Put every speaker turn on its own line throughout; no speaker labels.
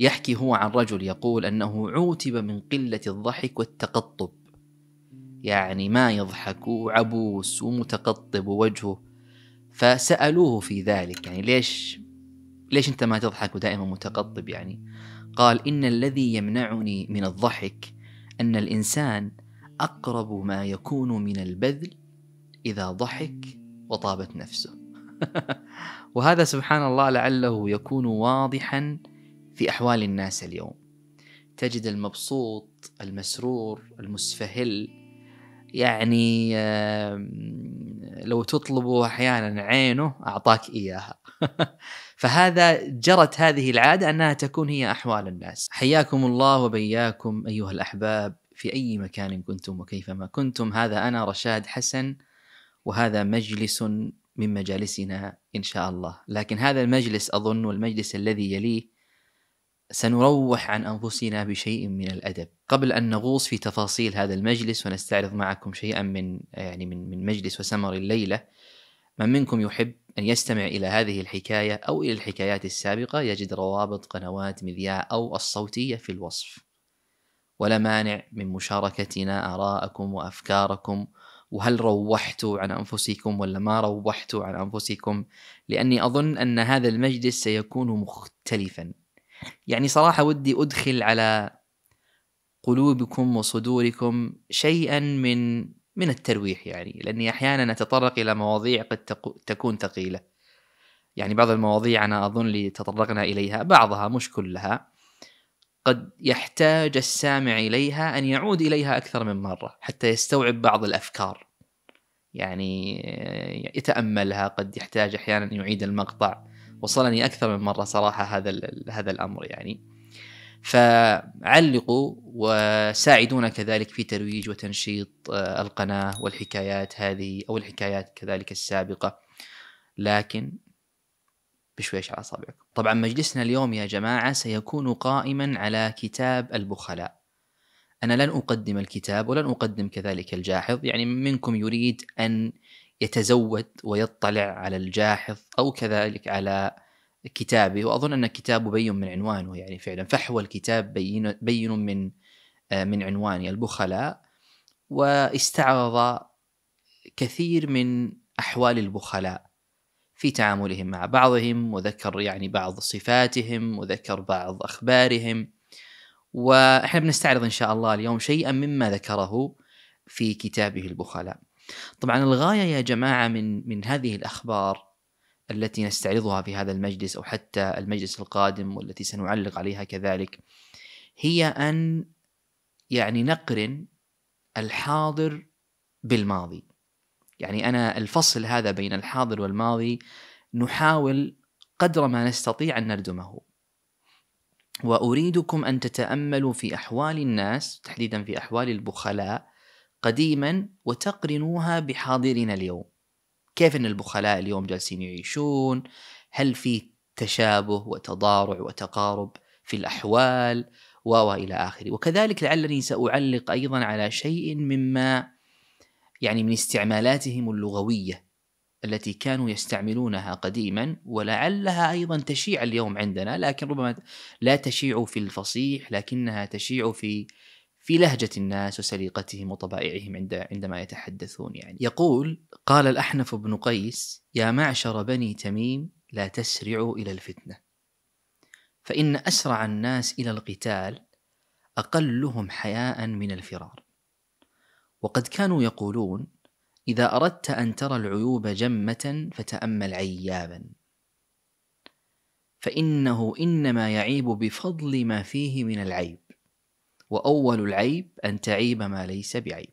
يحكي هو عن رجل يقول أنه عوتب من قلة الضحك والتقطب يعني ما يضحك وعبوس ومتقطب ووجهه فسألوه في ذلك يعني ليش ليش أنت ما تضحك ودائما متقطب يعني قال إن الذي يمنعني من الضحك أن الإنسان أقرب ما يكون من البذل إذا ضحك وطابت نفسه وهذا سبحان الله لعله يكون واضحا في أحوال الناس اليوم تجد المبسوط المسرور المسفهل يعني لو تطلبه أحيانا عينه أعطاك إياها فهذا جرت هذه العادة أنها تكون هي أحوال الناس حياكم الله وبياكم أيها الأحباب في أي مكان كنتم وكيفما كنتم هذا أنا رشاد حسن وهذا مجلس من مجالسنا إن شاء الله لكن هذا المجلس أظن والمجلس الذي يليه سنروح عن انفسنا بشيء من الادب قبل ان نغوص في تفاصيل هذا المجلس ونستعرض معكم شيئا من يعني من من مجلس وسمر الليله من منكم يحب ان يستمع الى هذه الحكايه او الى الحكايات السابقه يجد روابط قنوات مذياع او الصوتيه في الوصف ولا مانع من مشاركتنا اراءكم وافكاركم وهل روحتوا عن انفسكم ولا ما روحتوا عن انفسكم لاني اظن ان هذا المجلس سيكون مختلفا يعني صراحه ودي ادخل على قلوبكم وصدوركم شيئا من من الترويح يعني لاني احيانا اتطرق الى مواضيع قد تكون ثقيله يعني بعض المواضيع انا اظن لي تطرقنا اليها بعضها مش كلها قد يحتاج السامع اليها ان يعود اليها اكثر من مره حتى يستوعب بعض الافكار يعني يتاملها قد يحتاج احيانا ان يعيد المقطع وصلني اكثر من مره صراحه هذا هذا الامر يعني فعلقوا وساعدونا كذلك في ترويج وتنشيط آه، القناه والحكايات هذه او الحكايات كذلك السابقه لكن بشويش على اصابعكم. طبعا مجلسنا اليوم يا جماعه سيكون قائما على كتاب البخلاء. انا لن اقدم الكتاب ولن اقدم كذلك الجاحظ، يعني منكم يريد ان يتزود ويطلع على الجاحظ او كذلك على كتابه واظن ان كتابه بين من عنوانه يعني فعلا فحوى الكتاب بين بين من آه، من عنوانه البخلاء واستعرض كثير من احوال البخلاء في تعاملهم مع بعضهم وذكر يعني بعض صفاتهم وذكر بعض اخبارهم واحنا بنستعرض ان شاء الله اليوم شيئا مما ذكره في كتابه البخلاء طبعا الغايه يا جماعه من من هذه الاخبار التي نستعرضها في هذا المجلس او حتى المجلس القادم والتي سنعلق عليها كذلك هي ان يعني نقرن الحاضر بالماضي يعني انا الفصل هذا بين الحاضر والماضي نحاول قدر ما نستطيع ان نردمه واريدكم ان تتاملوا في احوال الناس تحديدا في احوال البخلاء قديما وتقرنوها بحاضرنا اليوم كيف ان البخلاء اليوم جالسين يعيشون هل في تشابه وتضارع وتقارب في الاحوال و الى اخره وكذلك لعلني ساعلق ايضا على شيء مما يعني من استعمالاتهم اللغويه التي كانوا يستعملونها قديما ولعلها ايضا تشيع اليوم عندنا لكن ربما لا تشيع في الفصيح لكنها تشيع في في لهجة الناس وسليقتهم وطبائعهم عند عندما يتحدثون يعني يقول قال الأحنف بن قيس يا معشر بني تميم لا تسرعوا إلى الفتنة فإن أسرع الناس إلى القتال أقلهم حياء من الفرار وقد كانوا يقولون إذا أردت أن ترى العيوب جمة فتأمل عيابا فإنه إنما يعيب بفضل ما فيه من العيب وأول العيب أن تعيب ما ليس بعيب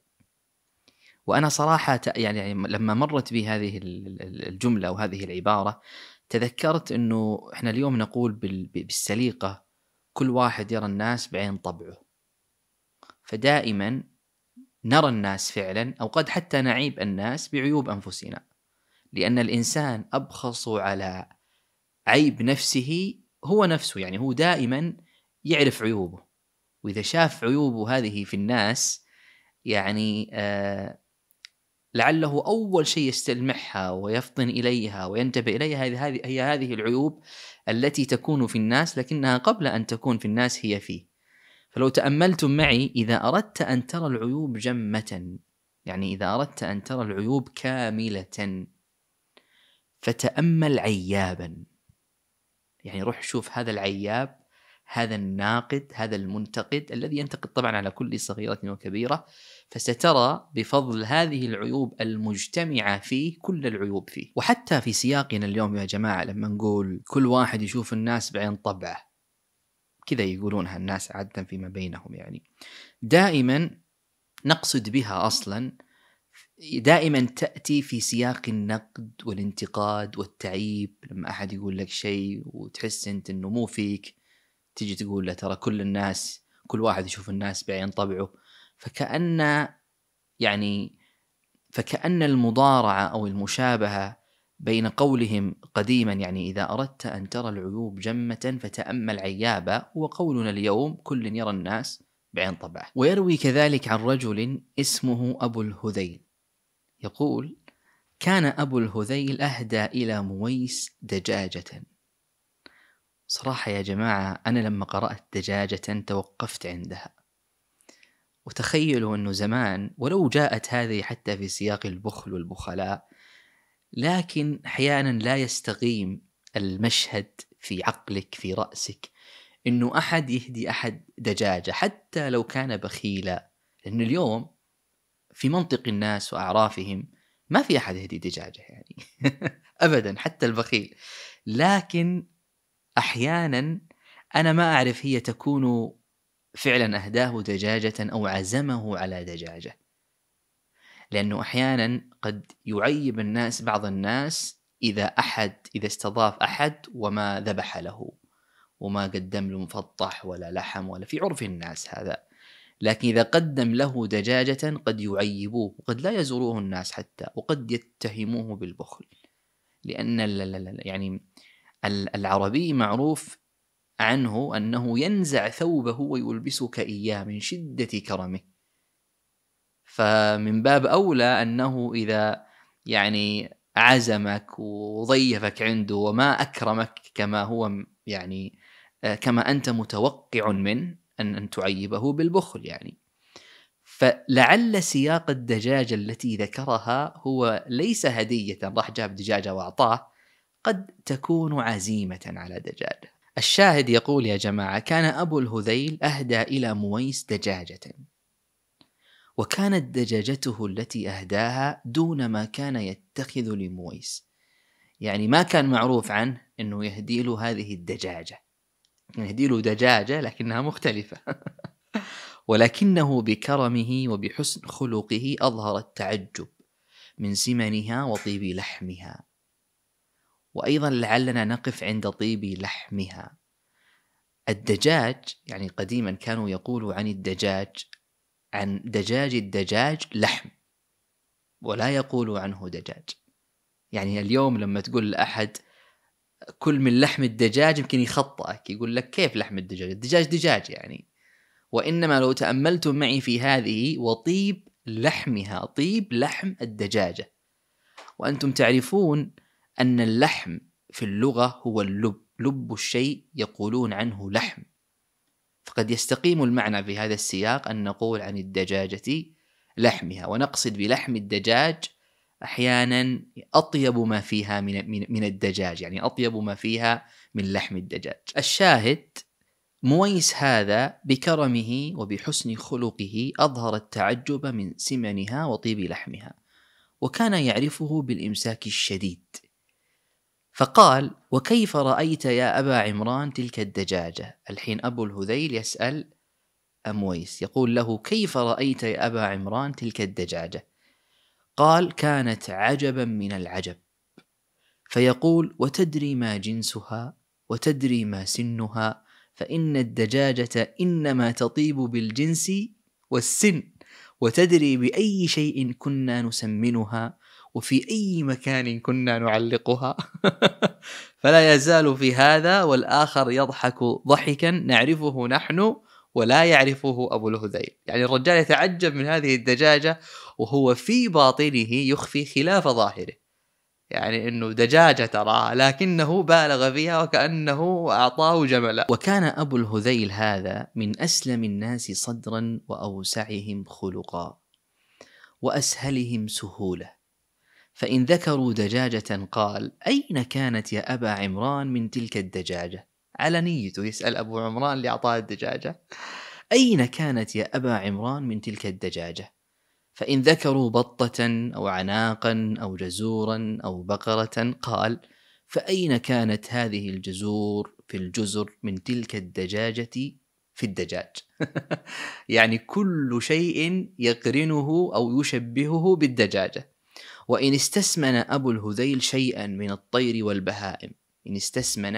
وأنا صراحة يعني لما مرت بي هذه الجملة وهذه العبارة تذكرت أنه إحنا اليوم نقول بالسليقة كل واحد يرى الناس بعين طبعه فدائما نرى الناس فعلا أو قد حتى نعيب الناس بعيوب أنفسنا لأن الإنسان أبخص على عيب نفسه هو نفسه يعني هو دائما يعرف عيوبه واذا شاف عيوبه هذه في الناس يعني آه لعله اول شيء يستلمحها ويفطن اليها وينتبه اليها هذه هي هذه العيوب التي تكون في الناس لكنها قبل ان تكون في الناس هي فيه. فلو تاملتم معي اذا اردت ان ترى العيوب جمه يعني اذا اردت ان ترى العيوب كامله فتامل عيابا يعني روح شوف هذا العياب هذا الناقد هذا المنتقد الذي ينتقد طبعا على كل صغيرة وكبيرة فسترى بفضل هذه العيوب المجتمعة فيه كل العيوب فيه وحتى في سياقنا اليوم يا جماعة لما نقول كل واحد يشوف الناس بعين طبعه كذا يقولونها الناس عادة فيما بينهم يعني دائما نقصد بها أصلا دائما تأتي في سياق النقد والانتقاد والتعيب لما أحد يقول لك شيء وتحس أنت أنه مو فيك تجي تقول له ترى كل الناس كل واحد يشوف الناس بعين طبعه فكأن يعني فكأن المضارعة أو المشابهة بين قولهم قديما يعني إذا أردت أن ترى العيوب جمة فتأمل عيابا وقولنا اليوم كل يرى الناس بعين طبعه ويروي كذلك عن رجل اسمه أبو الهذيل يقول كان أبو الهذيل أهدى إلى مويس دجاجة صراحة يا جماعة أنا لما قرأت دجاجة توقفت عندها وتخيلوا أنه زمان ولو جاءت هذه حتى في سياق البخل والبخلاء لكن أحيانا لا يستقيم المشهد في عقلك في رأسك أنه أحد يهدي أحد دجاجة حتى لو كان بخيلا لأن اليوم في منطق الناس وأعرافهم ما في أحد يهدي دجاجة يعني أبدا حتى البخيل لكن احيانا انا ما اعرف هي تكون فعلا اهداه دجاجه او عزمه على دجاجه لانه احيانا قد يعيب الناس بعض الناس اذا احد اذا استضاف احد وما ذبح له وما قدم له مفطح ولا لحم ولا في عرف الناس هذا لكن إذا قدم له دجاجة قد يعيبوه وقد لا يزوروه الناس حتى وقد يتهموه بالبخل لأن يعني العربي معروف عنه أنه ينزع ثوبه ويلبسك إياه من شدة كرمه فمن باب أولى أنه إذا يعني عزمك وضيفك عنده وما أكرمك كما هو يعني كما أنت متوقع منه أن أن تعيبه بالبخل يعني فلعل سياق الدجاجة التي ذكرها هو ليس هدية راح جاب دجاجة وأعطاه قد تكون عزيمة على دجاجة الشاهد يقول يا جماعة كان أبو الهذيل أهدى إلى مويس دجاجة وكانت دجاجته التي أهداها دون ما كان يتخذ لمويس يعني ما كان معروف عنه أنه يهدي له هذه الدجاجة يعني يهدي له دجاجة لكنها مختلفة ولكنه بكرمه وبحسن خلقه أظهر التعجب من سمنها وطيب لحمها وأيضا لعلنا نقف عند طيب لحمها الدجاج يعني قديما كانوا يقولوا عن الدجاج عن دجاج الدجاج لحم ولا يقولوا عنه دجاج يعني اليوم لما تقول لأحد كل من لحم الدجاج يمكن يخطأك يقول لك كيف لحم الدجاج الدجاج دجاج يعني وإنما لو تأملتم معي في هذه وطيب لحمها طيب لحم الدجاجة وأنتم تعرفون أن اللحم في اللغة هو اللب لب الشيء يقولون عنه لحم فقد يستقيم المعنى في هذا السياق أن نقول عن الدجاجة لحمها ونقصد بلحم الدجاج أحيانا أطيب ما فيها من من الدجاج يعني أطيب ما فيها من لحم الدجاج الشاهد مويس هذا بكرمه وبحسن خلقه أظهر التعجب من سمنها وطيب لحمها وكان يعرفه بالإمساك الشديد فقال وكيف رأيت يا أبا عمران تلك الدجاجة الحين أبو الهذيل يسأل أمويس يقول له كيف رأيت يا أبا عمران تلك الدجاجة قال كانت عجبا من العجب فيقول وتدري ما جنسها وتدري ما سنها فإن الدجاجة إنما تطيب بالجنس والسن وتدري بأي شيء كنا نسمنها وفي أي مكان كنا نعلقها فلا يزال في هذا والآخر يضحك ضحكا نعرفه نحن ولا يعرفه أبو الهذيل يعني الرجال يتعجب من هذه الدجاجة وهو في باطنه يخفي خلاف ظاهره يعني انه دجاجه ترى لكنه بالغ فيها وكانه اعطاه جملا وكان ابو الهذيل هذا من اسلم الناس صدرا واوسعهم خلقا واسهلهم سهوله فإن ذكروا دجاجة قال أين كانت يا أبا عمران من تلك الدجاجة على نيته يسأل أبو عمران اللي أعطاه الدجاجة أين كانت يا أبا عمران من تلك الدجاجة فإن ذكروا بطة أو عناقا أو جزورا أو بقرة قال فأين كانت هذه الجزور في الجزر من تلك الدجاجة في الدجاج يعني كل شيء يقرنه أو يشبهه بالدجاجة وإن استسمن أبو الهذيل شيئا من الطير والبهائم إن استسمن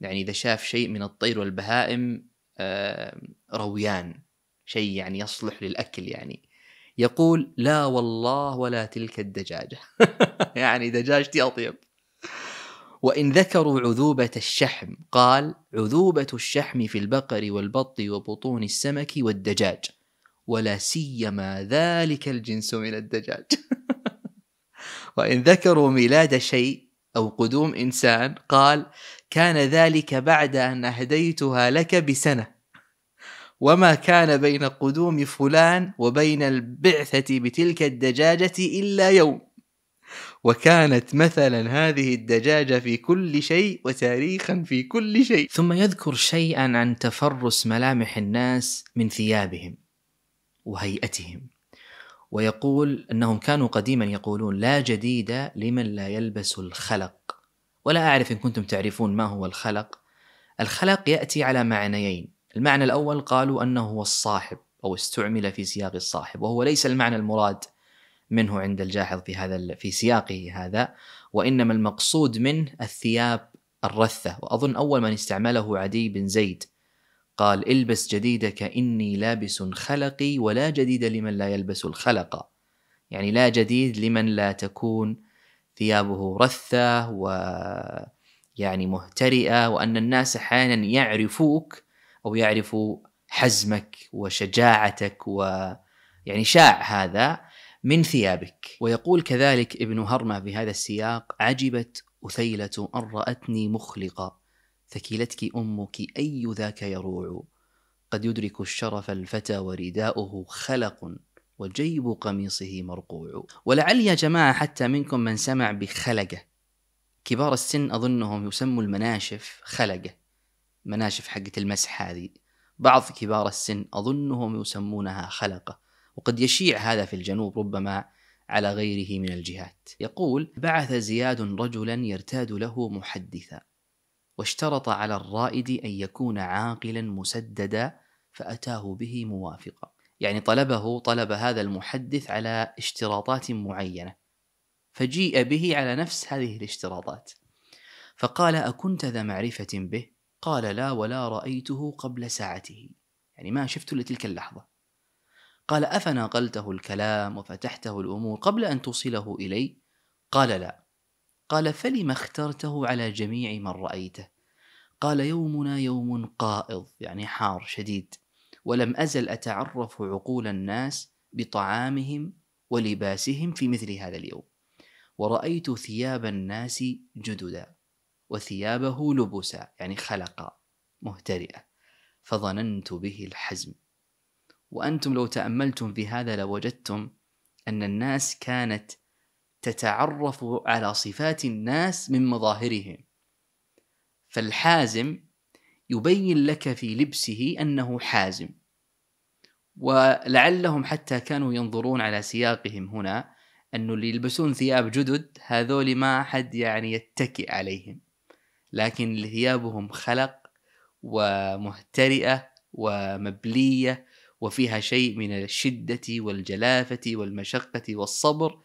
يعني إذا شاف شيء من الطير والبهائم آه، رويان شيء يعني يصلح للأكل يعني يقول لا والله ولا تلك الدجاجة يعني دجاجتي أطيب وإن ذكروا عذوبة الشحم قال عذوبة الشحم في البقر والبط وبطون السمك والدجاج ولا سيما ذلك الجنس من الدجاج وإن ذكروا ميلاد شيء أو قدوم إنسان قال كان ذلك بعد أن أهديتها لك بسنة وما كان بين قدوم فلان وبين البعثة بتلك الدجاجة إلا يوم وكانت مثلا هذه الدجاجة في كل شيء وتاريخا في كل شيء ثم يذكر شيئا عن تفرس ملامح الناس من ثيابهم وهيئتهم ويقول أنهم كانوا قديما يقولون لا جديد لمن لا يلبس الخلق ولا أعرف إن كنتم تعرفون ما هو الخلق الخلق يأتي على معنيين المعنى الأول قالوا أنه هو الصاحب أو استعمل في سياق الصاحب وهو ليس المعنى المراد منه عند الجاحظ في هذا في سياقه هذا وإنما المقصود منه الثياب الرثة وأظن أول من استعمله عدي بن زيد قال البس جديدك إني لابس خلقي ولا جديد لمن لا يلبس الخلق يعني لا جديد لمن لا تكون ثيابه رثة و يعني مهترئة وأن الناس أحيانا يعرفوك أو يعرفوا حزمك وشجاعتك و يعني شاع هذا من ثيابك ويقول كذلك ابن هرمة في هذا السياق عجبت أثيلة أن رأتني مخلقا ثكيلتك أمك أي ذاك يروع قد يدرك الشرف الفتى ورداؤه خلق وجيب قميصه مرقوع ولعل يا جماعة حتى منكم من سمع بخلقة كبار السن أظنهم يسموا المناشف خلقة مناشف حقة المسح هذه بعض كبار السن أظنهم يسمونها خلقة وقد يشيع هذا في الجنوب ربما على غيره من الجهات يقول بعث زياد رجلا يرتاد له محدثا واشترط على الرائد أن يكون عاقلا مسددا فأتاه به موافقا يعني طلبه طلب هذا المحدث على اشتراطات معينة فجيء به على نفس هذه الاشتراطات فقال أكنت ذا معرفة به؟ قال لا ولا رأيته قبل ساعته يعني ما شفت لتلك اللحظة قال أفناقلته الكلام وفتحته الأمور قبل أن توصله إلي؟ قال لا قال فلم اخترته على جميع من رأيته قال يومنا يوم قائض يعني حار شديد ولم أزل أتعرف عقول الناس بطعامهم ولباسهم في مثل هذا اليوم ورأيت ثياب الناس جددا وثيابه لبسا يعني خلقا مهترئة فظننت به الحزم وأنتم لو تأملتم في هذا لوجدتم أن الناس كانت تتعرف على صفات الناس من مظاهرهم فالحازم يبين لك في لبسه انه حازم ولعلهم حتى كانوا ينظرون على سياقهم هنا انه اللي يلبسون ثياب جدد هذول ما احد يعني يتكئ عليهم لكن ثيابهم خلق ومهترئه ومبليه وفيها شيء من الشده والجلافه والمشقه والصبر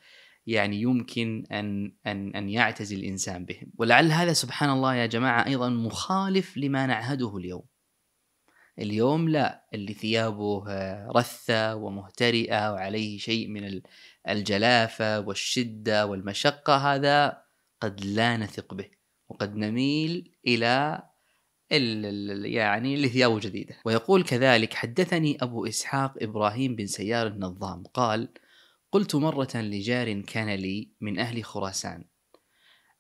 يعني يمكن ان ان ان يعتزي الانسان بهم، ولعل هذا سبحان الله يا جماعه ايضا مخالف لما نعهده اليوم. اليوم لا اللي ثيابه آه، رثة ومهترئة وعليه شيء من الجلافة والشدة والمشقة هذا قد لا نثق به وقد نميل إلى يعني لثيابه جديدة ويقول كذلك حدثني أبو إسحاق إبراهيم بن سيار النظام قال قلت مرة لجار كان لي من أهل خراسان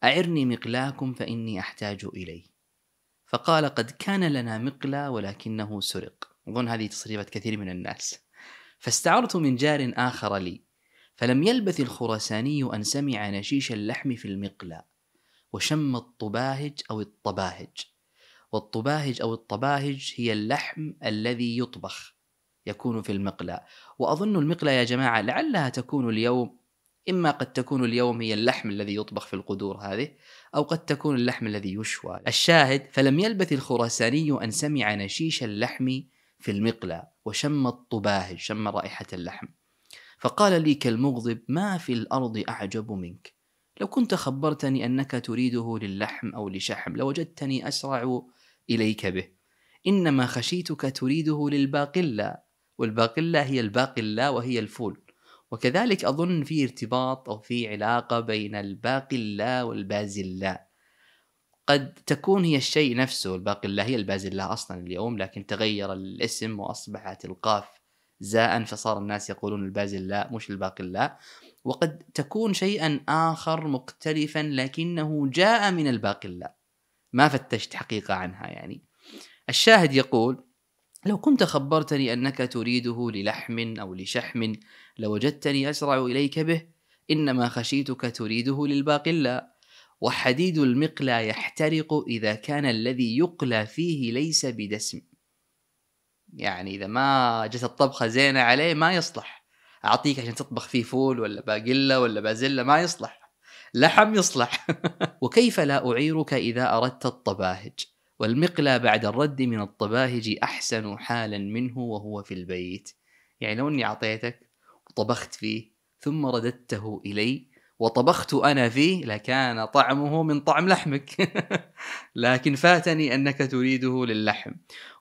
أعرني مقلاكم فإني أحتاج إليه فقال قد كان لنا مقلى ولكنه سرق أظن هذه تصريفات كثير من الناس فاستعرت من جار آخر لي فلم يلبث الخراساني أن سمع نشيش اللحم في المقلى وشم الطباهج أو الطباهج والطباهج أو الطباهج هي اللحم الذي يطبخ يكون في المقلى وأظن المقلى يا جماعة لعلها تكون اليوم إما قد تكون اليوم هي اللحم الذي يطبخ في القدور هذه أو قد تكون اللحم الذي يشوى الشاهد فلم يلبث الخراساني أن سمع نشيش اللحم في المقلى وشم الطباهج شم رائحة اللحم فقال لي كالمغضب ما في الأرض أعجب منك لو كنت خبرتني أنك تريده للحم أو لشحم لوجدتني أسرع إليك به إنما خشيتك تريده للباقلة والباقلة هي الباقلة وهي الفول وكذلك أظن في ارتباط أو في علاقة بين الباقلة والبازلة قد تكون هي الشيء نفسه الباقلة هي البازلة أصلا اليوم لكن تغير الاسم وأصبحت القاف زاء فصار الناس يقولون البازلاء مش لا وقد تكون شيئا آخر مختلفا لكنه جاء من لا ما فتشت حقيقة عنها يعني الشاهد يقول لو كنت خبرتني أنك تريده للحم أو لشحم لوجدتني أسرع إليك به إنما خشيتك تريده للباقلة وحديد المقلى يحترق إذا كان الذي يقلى فيه ليس بدسم يعني إذا ما جت الطبخة زينة عليه ما يصلح أعطيك عشان تطبخ فيه فول ولا باقلة ولا بازلة ما يصلح لحم يصلح وكيف لا أعيرك إذا أردت الطباهج والمقلى بعد الرد من الطباهج أحسن حالا منه وهو في البيت يعني لو أني أعطيتك وطبخت فيه ثم رددته إلي وطبخت أنا فيه لكان طعمه من طعم لحمك لكن فاتني أنك تريده للحم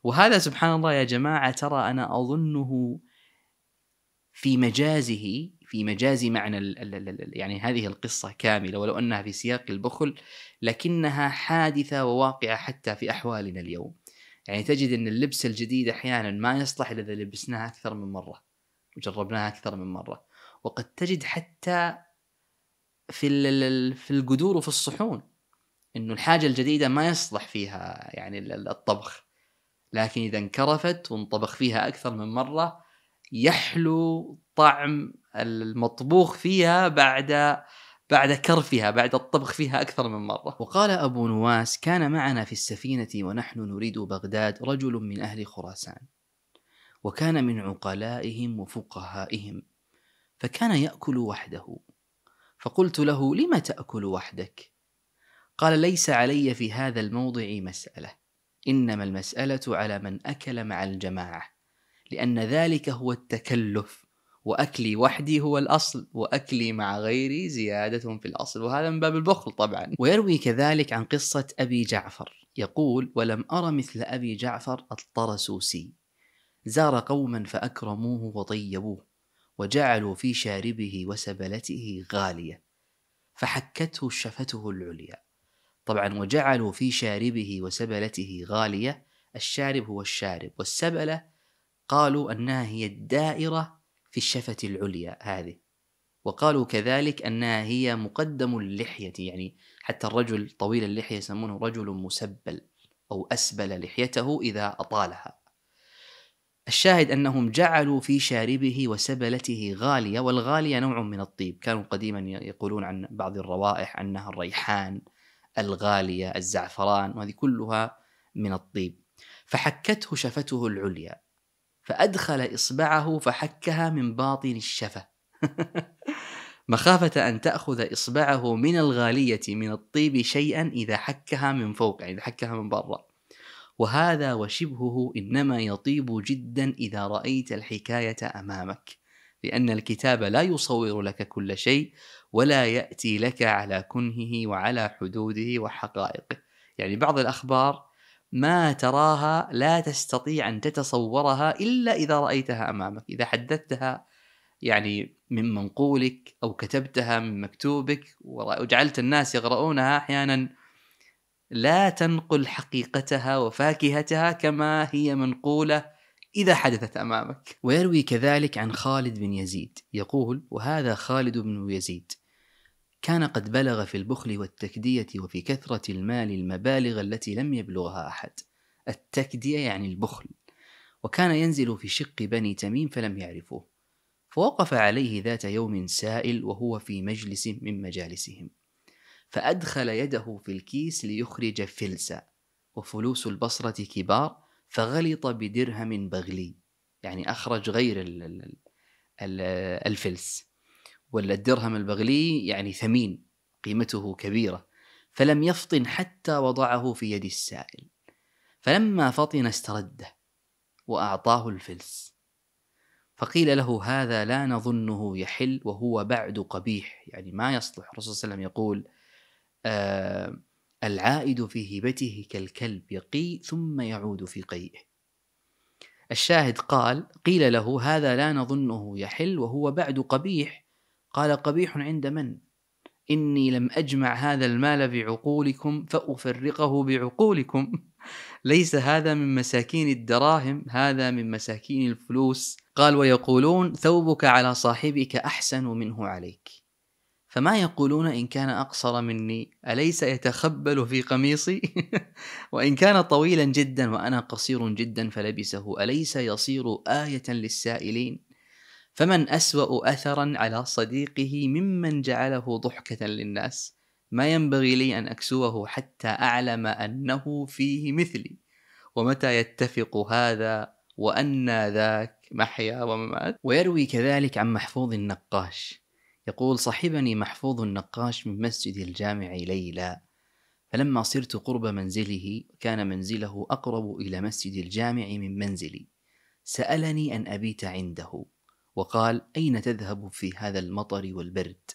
وهذا سبحان الله يا جماعة ترى أنا أظنه في مجازه في مجاز معنى الـ الـ يعني هذه القصة كاملة ولو أنها في سياق البخل لكنها حادثة وواقعة حتى في أحوالنا اليوم يعني تجد أن اللبس الجديد أحيانا ما يصلح إذا لبسناه أكثر من مرة وجربناها أكثر من مرة وقد تجد حتى في في القدور وفي الصحون انه الحاجه الجديده ما يصلح فيها يعني الطبخ لكن اذا انكرفت وانطبخ فيها اكثر من مره يحلو طعم المطبوخ فيها بعد بعد كرفها بعد الطبخ فيها أكثر من مرة وقال أبو نواس كان معنا في السفينة ونحن نريد بغداد رجل من أهل خراسان وكان من عقلائهم وفقهائهم فكان يأكل وحده فقلت له لم تأكل وحدك قال ليس علي في هذا الموضع مسألة إنما المسألة على من أكل مع الجماعة لأن ذلك هو التكلف وأكلي وحدي هو الأصل وأكلي مع غيري زيادة في الأصل وهذا من باب البخل طبعا ويروي كذلك عن قصة أبي جعفر يقول ولم أر مثل أبي جعفر الطرسوسي زار قوما فأكرموه وطيبوه وجعلوا في شاربه وسبلته غالية فحكته شفته العليا طبعا وجعلوا في شاربه وسبلته غالية الشارب هو الشارب والسبلة قالوا أنها هي الدائرة في الشفة العليا هذه وقالوا كذلك أنها هي مقدم اللحية يعني حتى الرجل طويل اللحية يسمونه رجل مسبل أو أسبل لحيته إذا أطالها الشاهد أنهم جعلوا في شاربه وسبلته غالية والغالية نوع من الطيب كانوا قديما يقولون عن بعض الروائح أنها الريحان الغالية الزعفران وهذه كلها من الطيب فحكته شفته العليا فأدخل إصبعه فحكها من باطن الشفة مخافة أن تأخذ إصبعه من الغالية من الطيب شيئا إذا حكها من فوق يعني إذا حكها من برا وهذا وشبهه إنما يطيب جدا إذا رأيت الحكاية أمامك لأن الكتاب لا يصور لك كل شيء ولا يأتي لك على كنهه وعلى حدوده وحقائقه يعني بعض الأخبار ما تراها لا تستطيع أن تتصورها إلا إذا رأيتها أمامك إذا حدثتها يعني من منقولك أو كتبتها من مكتوبك وجعلت الناس يقرؤونها أحيانا لا تنقل حقيقتها وفاكهتها كما هي منقوله إذا حدثت أمامك ويروي كذلك عن خالد بن يزيد يقول وهذا خالد بن يزيد كان قد بلغ في البخل والتكدية وفي كثرة المال المبالغ التي لم يبلغها أحد التكدية يعني البخل وكان ينزل في شق بني تميم فلم يعرفوه فوقف عليه ذات يوم سائل وهو في مجلس من مجالسهم فأدخل يده في الكيس ليخرج فلسا وفلوس البصرة كبار فغلط بدرهم بغلي يعني أخرج غير الفلس ولا الدرهم البغلي يعني ثمين قيمته كبيرة فلم يفطن حتى وضعه في يد السائل فلما فطن استرده وأعطاه الفلس فقيل له هذا لا نظنه يحل وهو بعد قبيح يعني ما يصلح الرسول صلى الله عليه وسلم يقول آه العائد في هبته كالكلب يقي ثم يعود في قيئه الشاهد قال قيل له هذا لا نظنه يحل وهو بعد قبيح قال قبيح عند من إني لم أجمع هذا المال بعقولكم فأفرقه بعقولكم ليس هذا من مساكين الدراهم هذا من مساكين الفلوس قال ويقولون ثوبك على صاحبك أحسن منه عليك فما يقولون إن كان أقصر مني أليس يتخبل في قميصي وإن كان طويلا جدا وأنا قصير جدا فلبسه أليس يصير آية للسائلين فمن أسوأ أثرا على صديقه ممن جعله ضحكة للناس ما ينبغي لي أن أكسوه حتى أعلم أنه فيه مثلي ومتى يتفق هذا وأن ذاك محيا وممات ويروي كذلك عن محفوظ النقاش يقول صحبني محفوظ النقاش من مسجد الجامع ليلا فلما صرت قرب منزله كان منزله أقرب إلى مسجد الجامع من منزلي سألني أن أبيت عنده وقال أين تذهب في هذا المطر والبرد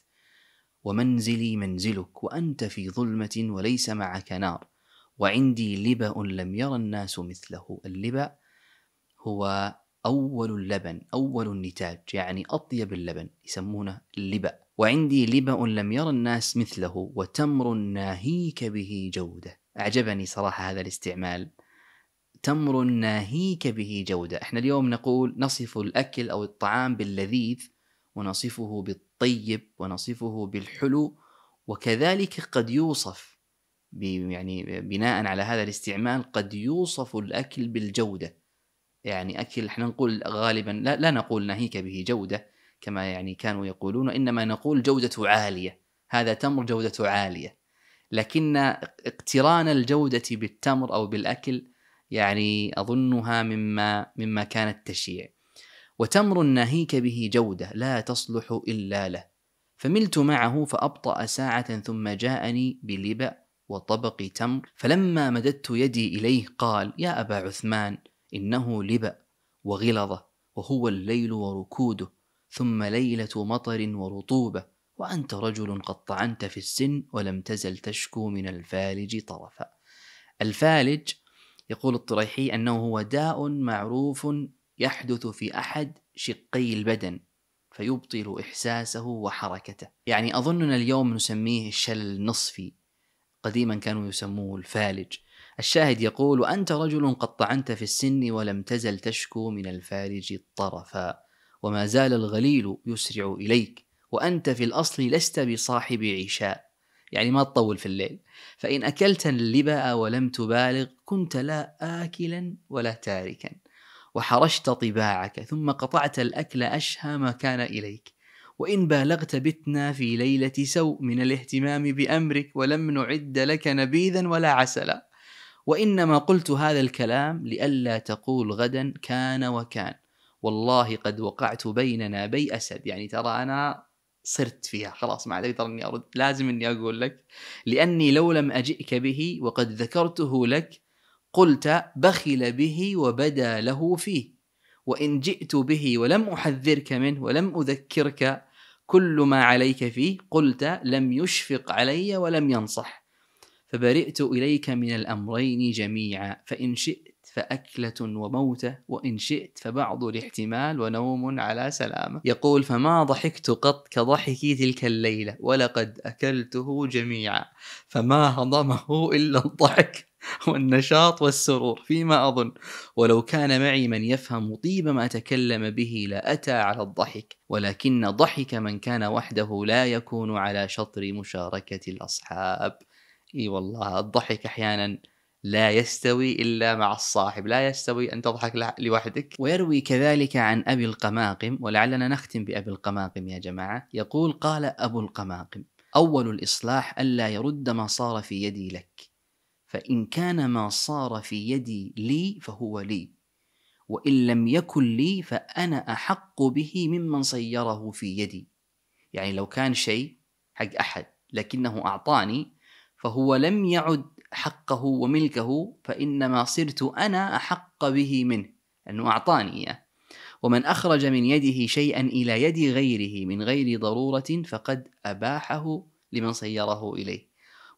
ومنزلي منزلك وأنت في ظلمة وليس معك نار وعندي لبأ لم يرى الناس مثله اللبأ هو أول اللبن أول النتاج يعني أطيب اللبن يسمونه اللبأ وعندي لبأ لم يرى الناس مثله وتمر ناهيك به جودة أعجبني صراحة هذا الاستعمال تمر ناهيك به جودة احنا اليوم نقول نصف الأكل أو الطعام باللذيذ ونصفه بالطيب ونصفه بالحلو وكذلك قد يوصف يعني بناء على هذا الاستعمال قد يوصف الأكل بالجودة يعني أكل احنا نقول غالبا لا, لا نقول ناهيك به جودة كما يعني كانوا يقولون إنما نقول جودة عالية هذا تمر جودة عالية لكن اقتران الجودة بالتمر أو بالأكل يعني أظنها مما مما كانت تشيع وتمر ناهيك به جودة لا تصلح إلا له فملت معه فأبطأ ساعة ثم جاءني بلبأ وطبق تمر فلما مددت يدي إليه قال يا أبا عثمان إنه لبأ وغلظة وهو الليل وركوده ثم ليلة مطر ورطوبة وأنت رجل قد طعنت في السن ولم تزل تشكو من الفالج طرفا الفالج يقول الطريحي أنه هو داء معروف يحدث في أحد شقي البدن فيبطل إحساسه وحركته يعني أظننا اليوم نسميه الشلل النصفي قديما كانوا يسموه الفالج الشاهد يقول وأنت رجل قد طعنت في السن ولم تزل تشكو من الفالج الطرفا وما زال الغليل يسرع إليك وأنت في الأصل لست بصاحب عشاء يعني ما تطول في الليل فإن أكلت اللبأ ولم تبالغ كنت لا آكلا ولا تاركا وحرشت طباعك ثم قطعت الأكل أشهى ما كان إليك وإن بالغت بتنا في ليلة سوء من الاهتمام بأمرك ولم نعد لك نبيذا ولا عسلا وإنما قلت هذا الكلام لئلا تقول غدا كان وكان والله قد وقعت بيننا بي أسد يعني ترى أنا صرت فيها خلاص ما عاد اقدر اني ارد لازم اني اقول لك لاني لو لم اجئك به وقد ذكرته لك قلت بخل به وبدا له فيه وان جئت به ولم احذرك منه ولم اذكرك كل ما عليك فيه قلت لم يشفق علي ولم ينصح فبرئت اليك من الامرين جميعا فان شئت فأكلة وموتة وإن شئت فبعض إيه. الاحتمال ونوم على سلامة يقول فما ضحكت قط كضحكي تلك الليلة ولقد أكلته جميعا فما هضمه إلا الضحك والنشاط والسرور فيما أظن ولو كان معي من يفهم طيب ما تكلم به لأتى على الضحك ولكن ضحك من كان وحده لا يكون على شطر مشاركة الأصحاب إي والله الضحك أحيانا لا يستوي إلا مع الصاحب لا يستوي أن تضحك لوحدك ويروي كذلك عن أبي القماقم ولعلنا نختم بأبي القماقم يا جماعة يقول قال أبو القماقم أول الإصلاح ألا يرد ما صار في يدي لك فإن كان ما صار في يدي لي فهو لي وإن لم يكن لي فأنا أحق به ممن صيره في يدي يعني لو كان شيء حق أحد لكنه أعطاني فهو لم يعد حقه وملكه فإنما صرت أنا أحق به منه أنه أعطاني إياه ومن أخرج من يده شيئا إلى يد غيره من غير ضرورة فقد أباحه لمن صيره إليه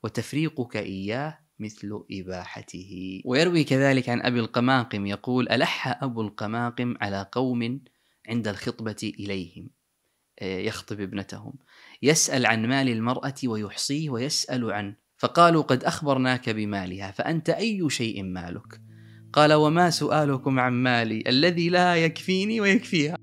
وتفريقك إياه مثل إباحته ويروي كذلك عن أبي القماقم يقول ألح أبو القماقم على قوم عند الخطبة إليهم آه، يخطب ابنتهم يسأل عن مال المرأة ويحصيه ويسأل عن فقالوا قد أخبرناك بمالها فأنت أي شيء مالك قال وما سؤالكم عن مالي الذي لا يكفيني ويكفيها